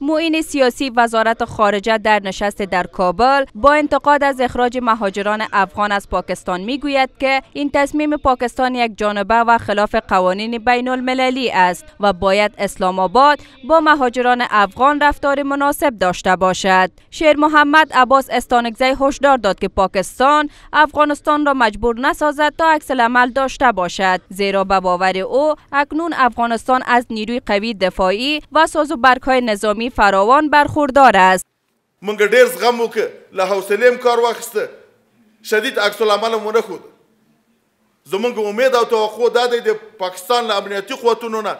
معین سیاسی وزارت خارجه در نشست در کابل با انتقاد از اخراج مهاجران افغان از پاکستان میگوید که این تصمیم پاکستان یک جانبه و خلاف قوانین بین المللی است و باید اسلام آباد با مهاجران افغان رفتار مناسب داشته باشد. شیر محمد عباس استانگزی هشدار داد که پاکستان افغانستان را مجبور نسازد تا عکس عمل داشته باشد زیرا به باور او اکنون افغانستان از نیروی قوی دفاعی و ساز برگهای نظامی مهربانی فراوان برخوردار است مونږ ډیر زغم وکړ له حوصلې کار واخیسته شدید عکس العمل مو نه خود زمونږ امید او توقع دا دی د پاکستان له امنیتي قوتونو نه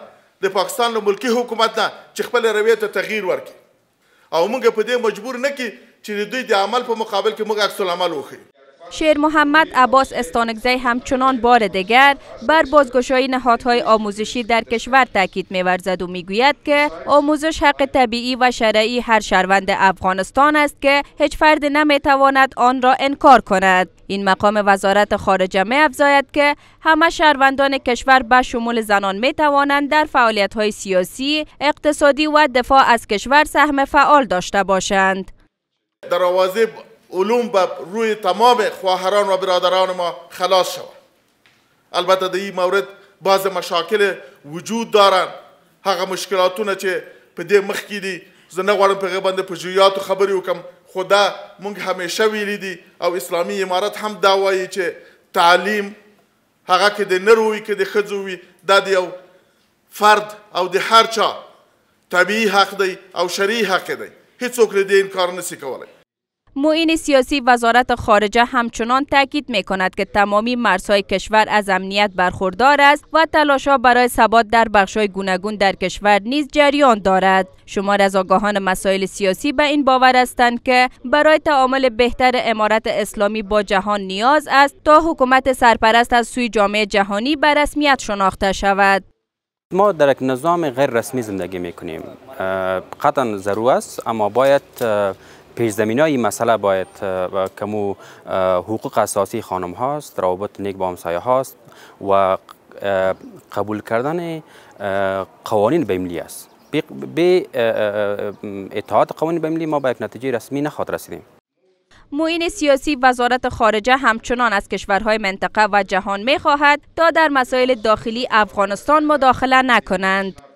د پاکستان له ملکی حکومت نه چې خپل رویه ته تغییر ورکړي او موږ په دې مجبور نه کی چې د دوی د عمل په مقابل کې موږ عکس العمل وخی شیر محمد عباس استانگزی همچنان بار دیگر بر بازگشایی نهادهای آموزشی در کشور تاکید می‌ورزد و می‌گوید که آموزش حق طبیعی و شرعی هر شهروند افغانستان است که هیچ فرد نمی‌تواند آن را انکار کند این مقام وزارت خارجه می که همه شهروندان کشور به شمول زنان می توانند در فعالیت های سیاسی، اقتصادی و دفاع از کشور سهم فعال داشته باشند. در علوم به روی تمام خواهران و برادران ما خلاص شود البته در این مورد بعض مشاکل وجود دارن هغه مشکلاتونه چې په دې مخ کې دي زه نه غواړم په هغې باندې په جویاتو خبرې وکړم خو دا موږ همیشه ویلي دي او اسلامي امارت هم دا وایي چې تعلیم هغه که د نر وي که د ښځو وي دا د یو فرد او د هر چا طبیعي حق دی او شرعي حق دی هیڅوک له دې انکار نسي کولی معین سیاسی وزارت خارجه همچنان تاکید می کند که تمامی مرزهای کشور از امنیت برخوردار است و تلاشا برای ثبات در بخشهای گوناگون در کشور نیز جریان دارد شمار از آگاهان مسائل سیاسی به این باور هستند که برای تعامل بهتر امارت اسلامی با جهان نیاز است تا حکومت سرپرست از سوی جامعه جهانی به رسمیت شناخته شود ما در یک نظام غیر رسمی زندگی میکنیم. قطعا ضرور است اما باید پیش زمین های مسئله باید کمو حقوق اساسی خانم هاست روابط نیک با همسایه هاست و قبول کردن قوانین بیملی است به اطاعت قوانین بیملی ما به یک نتیجه رسمی نخواد رسیدیم موین سیاسی وزارت خارجه همچنان از کشورهای منطقه و جهان می خواهد تا در مسائل داخلی افغانستان مداخله نکنند